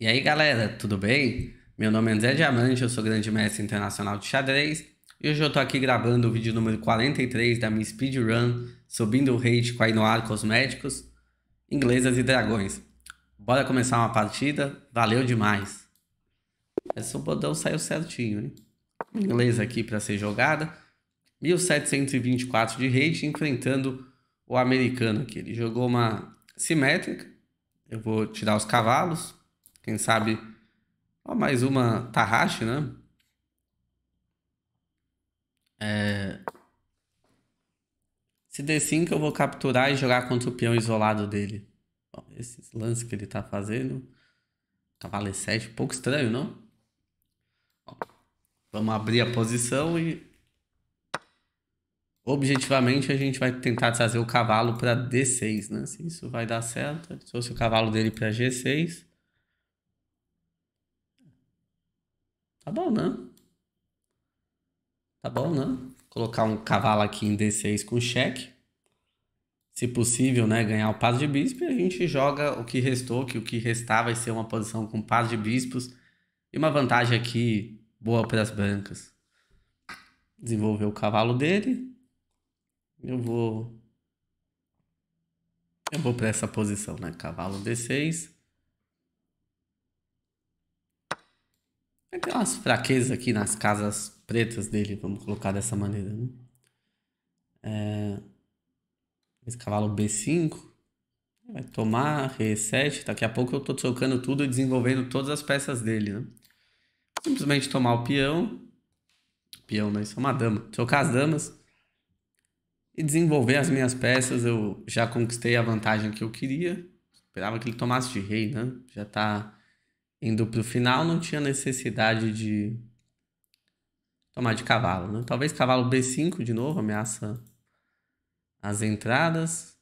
E aí galera, tudo bem? Meu nome é André Diamante, eu sou grande mestre internacional de xadrez e hoje eu tô aqui gravando o vídeo número 43 da minha speedrun Subindo o rate com a Inoar Cosméticos, Inglesas e Dragões. Bora começar uma partida, valeu demais! Esse é, bodão saiu certinho, hein? Inglês aqui para ser jogada, 1724 de rate enfrentando o americano aqui. Ele jogou uma simétrica, eu vou tirar os cavalos, quem sabe, ó, mais uma Tarrache, né? É... Se D5 eu vou capturar e jogar contra o peão isolado dele. Ó, esse lance que ele tá fazendo. Cavalo E7, um pouco estranho, não? Ó, vamos abrir a posição e objetivamente a gente vai tentar trazer o cavalo para D6, né? Se isso vai dar certo, se trouxe o cavalo dele para G6. Tá bom, né? Tá bom, né? Colocar um cavalo aqui em D6 com cheque. Se possível, né, ganhar o passo de bispo e a gente joga o que restou, que o que restar vai ser uma posição com passo de bispos e uma vantagem aqui boa para as brancas. Desenvolver o cavalo dele. Eu vou eu vou para essa posição, né? Cavalo D6. Tem umas fraquezas aqui nas casas pretas dele, vamos colocar dessa maneira, né? É... Esse cavalo B5 vai tomar R7. Daqui a pouco eu tô trocando tudo e desenvolvendo todas as peças dele, né? Simplesmente tomar o peão. Peão, né? Isso é uma dama. Trocar as damas e desenvolver as minhas peças. Eu já conquistei a vantagem que eu queria. Esperava que ele tomasse de rei, né? Já tá indo para o final, não tinha necessidade de tomar de cavalo. Né? Talvez cavalo B5 de novo, ameaça as entradas.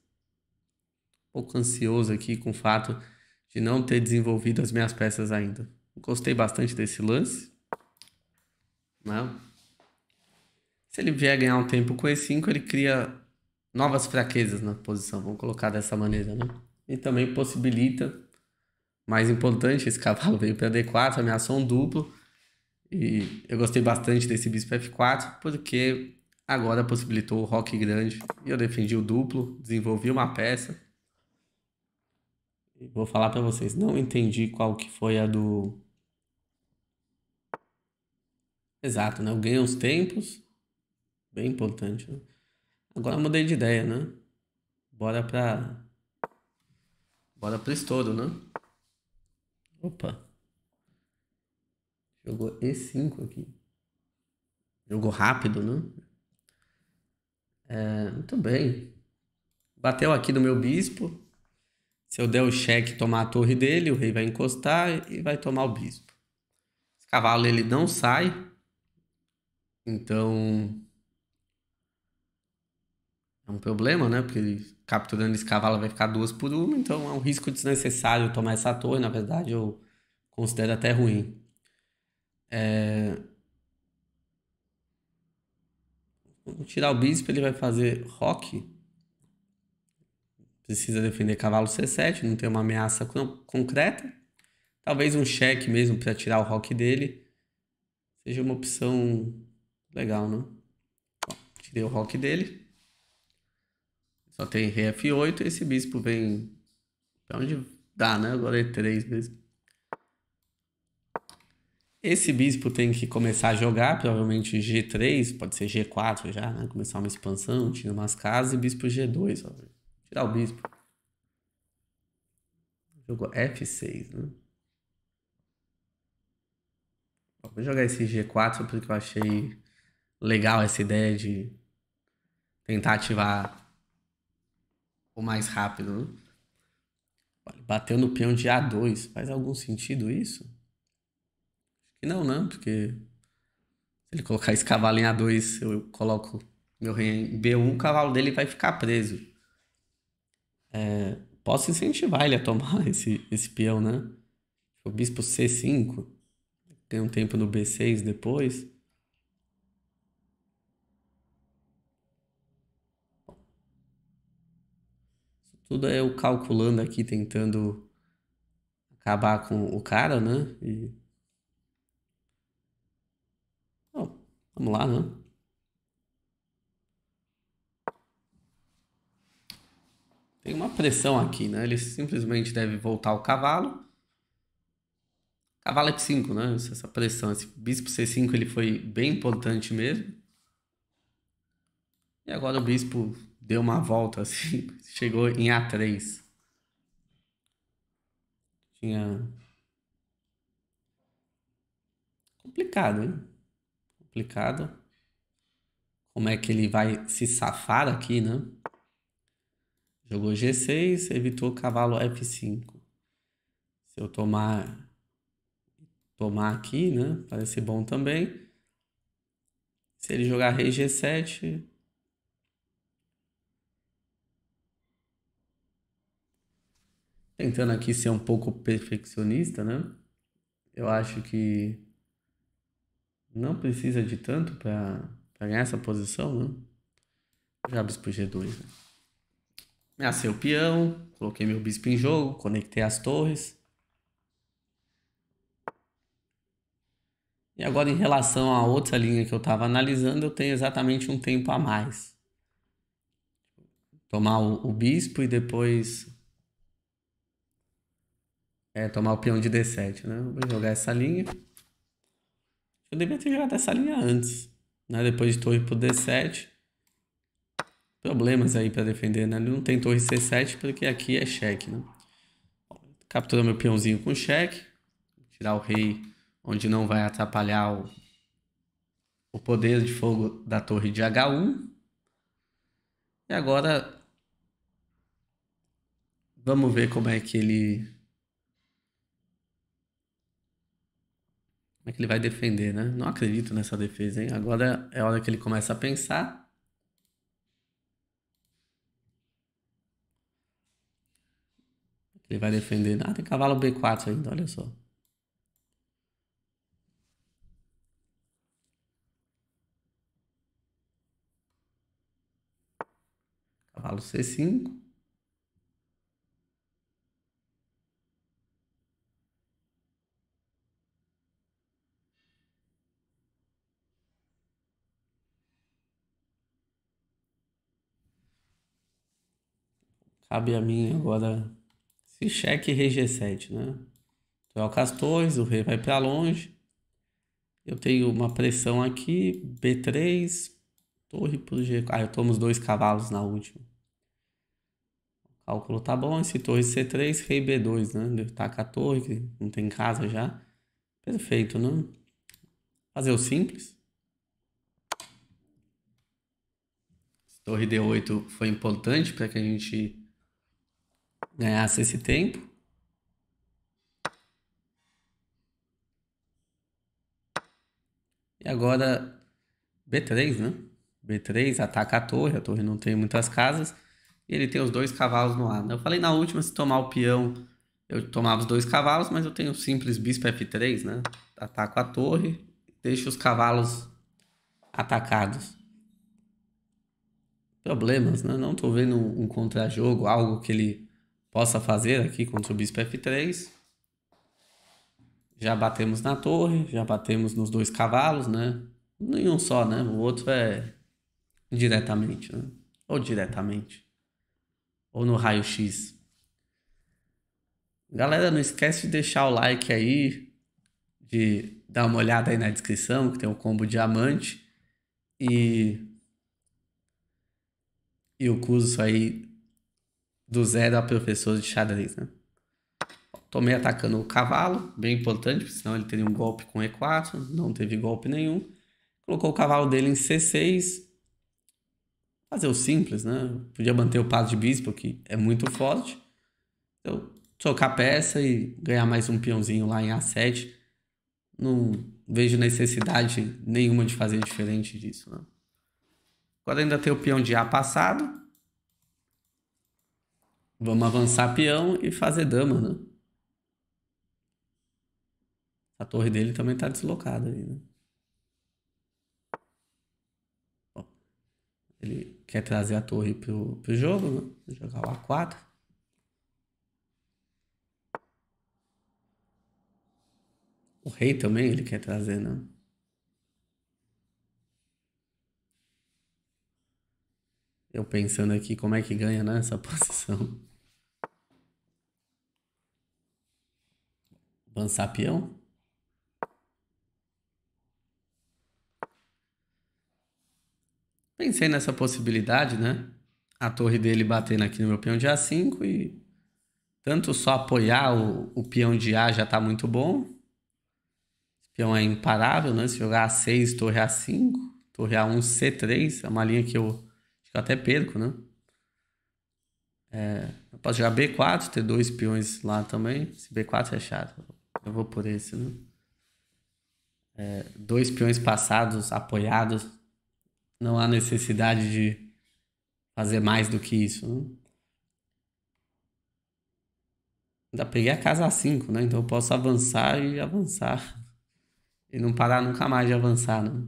Um pouco ansioso aqui com o fato de não ter desenvolvido as minhas peças ainda. Gostei bastante desse lance. Né? Se ele vier ganhar um tempo com E5, ele cria novas fraquezas na posição, vamos colocar dessa maneira, né? E também possibilita mais importante. Esse cavalo veio para D4, ameaçou um duplo. E eu gostei bastante desse bispo F4, porque agora possibilitou o rock grande. E eu defendi o duplo, desenvolvi uma peça. E vou falar para vocês, não entendi qual que foi a do... Exato, né? Eu ganhei os tempos. Bem importante, né? Agora mudei de ideia, né? Bora pra... Bora pro estouro, né? Opa. Jogou E5 aqui. Jogou rápido, né? É, muito bem. Bateu aqui no meu bispo. Se eu der o cheque tomar a torre dele, o rei vai encostar e vai tomar o bispo. Esse cavalo ele não sai. Então, um problema, né? Porque capturando esse cavalo vai ficar duas por uma, então é um risco desnecessário tomar essa torre. Na verdade, eu considero até ruim. É... Vamos tirar o bispo, ele vai fazer rock. Precisa defender cavalo C7, não tem uma ameaça concreta. Talvez um cheque mesmo para tirar o rock dele seja uma opção legal, né? Bom, tirei o rock dele. Só tem rei F8 e esse bispo vem pra onde dá, né? Agora é 3 mesmo. Esse bispo tem que começar a jogar, provavelmente G3, pode ser G4 já, né? Começar uma expansão, tira umas casas e bispo G2. Ó. Tirar o bispo. Jogou F6, né? vou jogar esse G4 porque eu achei legal essa ideia de tentar ativar ou mais rápido, né? Bateu no peão de A2. Faz algum sentido isso? Acho que não, né? Porque se ele colocar esse cavalo em A2, eu coloco meu rei em B1, o cavalo dele vai ficar preso. É, posso incentivar ele a tomar esse, esse peão, né? O bispo C5, tem um tempo no B6 depois. Tudo é eu calculando aqui, tentando acabar com o cara, né? E... Oh, vamos lá, né? Tem uma pressão aqui, né? Ele simplesmente deve voltar o cavalo. Cavalo é 5 né? Essa pressão. Esse bispo C5 ele foi bem importante mesmo. E agora o bispo deu uma volta assim, chegou em A3. Tinha. Complicado, hein? Complicado. Como é que ele vai se safar aqui, né? Jogou G6, evitou cavalo F5. Se eu tomar tomar aqui, né? Parece bom também. Se ele jogar rei G7, tentando aqui ser um pouco perfeccionista, né? Eu acho que não precisa de tanto para ganhar essa posição, né? Já bispo G2, né? Nascei o peão, coloquei meu bispo em jogo, conectei as torres. E agora, em relação a outra linha que eu estava analisando, eu tenho exatamente um tempo a mais. Tomar o, o bispo e depois é, tomar o peão de D7, né? Vou jogar essa linha. Eu devia ter jogado essa linha antes, né? Depois de torre pro D7. Problemas aí para defender, né? Ele não tem torre C7 porque aqui é cheque, né? Capturar meu peãozinho com cheque. Tirar o rei onde não vai atrapalhar o, o poder de fogo da torre de H1. E agora vamos ver como é que ele Como é que ele vai defender, né? Não acredito nessa defesa, hein? Agora é a hora que ele começa a pensar. Ele vai defender. Ah, tem cavalo B4 ainda, olha só. Cavalo C5. Cabe a mim agora se cheque rei G7, né? Então é o o rei vai para longe. Eu tenho uma pressão aqui, B3, torre pro G4. Ah, eu tomo os dois cavalos na última. O cálculo tá bom, esse torre C3, rei B2, né? Deve estar tá com a torre, que não tem casa já. Perfeito, né? Fazer o simples. Torre D8 foi importante para que a gente ganhasse esse tempo. E agora B3, né? B3 ataca a torre, a torre não tem muitas casas. E ele tem os dois cavalos no ar. Eu falei na última, se tomar o peão, eu tomava os dois cavalos, mas eu tenho o simples bispo F3, né? Ataco a torre, deixo os cavalos atacados. Problemas, né? Não tô vendo um, um contra-jogo, algo que ele possa fazer aqui com o bispo F3. Já batemos na torre, já batemos nos dois cavalos, né? Nenhum só, né? O outro é diretamente, né? Ou diretamente. Ou no raio-x. Galera, não esquece de deixar o like aí, de dar uma olhada aí na descrição, que tem o combo diamante. E e o curso aí do zero a professor de xadrez, né? Tomei atacando o cavalo, bem importante, porque senão ele teria um golpe com E4, não teve golpe nenhum. Colocou o cavalo dele em C6. Fazer o simples, né? Podia manter o par de bispo, que é muito forte. eu trocar peça e ganhar mais um peãozinho lá em A7. Não vejo necessidade nenhuma de fazer diferente disso, né? Agora ainda tem o peão de A passado, Vamos avançar peão e fazer dama, né? A torre dele também tá deslocada aí, né? ele quer trazer a torre pro, pro jogo, né? Vou jogar o A4. O rei também ele quer trazer, né? Eu pensando aqui como é que ganha nessa né, posição. Avançar peão. Pensei nessa possibilidade, né? A torre dele batendo aqui no meu peão de A5 e tanto só apoiar o, o peão de A já tá muito bom. Esse peão é imparável, né? Se jogar A6, torre A5, torre A1, C3, é uma linha que eu, que eu até perco, né? É, eu posso jogar B4, ter dois peões lá também. Esse B4 é chato. Eu vou por esse, né? É, dois peões passados, apoiados. Não há necessidade de fazer mais do que isso, né? Ainda peguei a casa 5, né? Então eu posso avançar e avançar. E não parar nunca mais de avançar, né?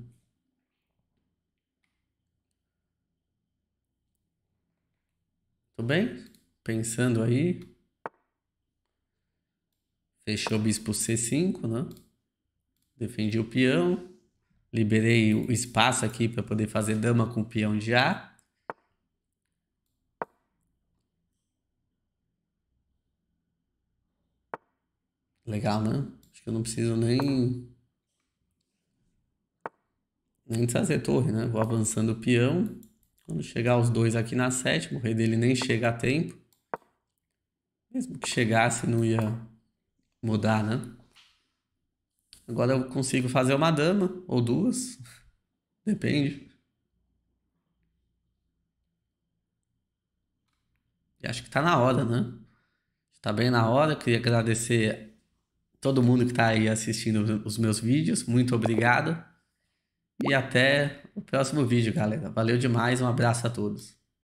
Tudo bem? Pensando aí. Fechou o bispo C5, né? Defendi o peão. Liberei o espaço aqui para poder fazer dama com o peão de A. Legal, né? Acho que eu não preciso nem... Nem fazer torre, né? Vou avançando o peão. Quando chegar os dois aqui na sétima, o rei dele nem chega a tempo. Mesmo que chegasse, não ia mudar, né? Agora eu consigo fazer uma dama ou duas, depende. E acho que tá na hora, né? Tá bem na hora. Queria agradecer todo mundo que tá aí assistindo os meus vídeos. Muito obrigado. E até o próximo vídeo, galera. Valeu demais. Um abraço a todos.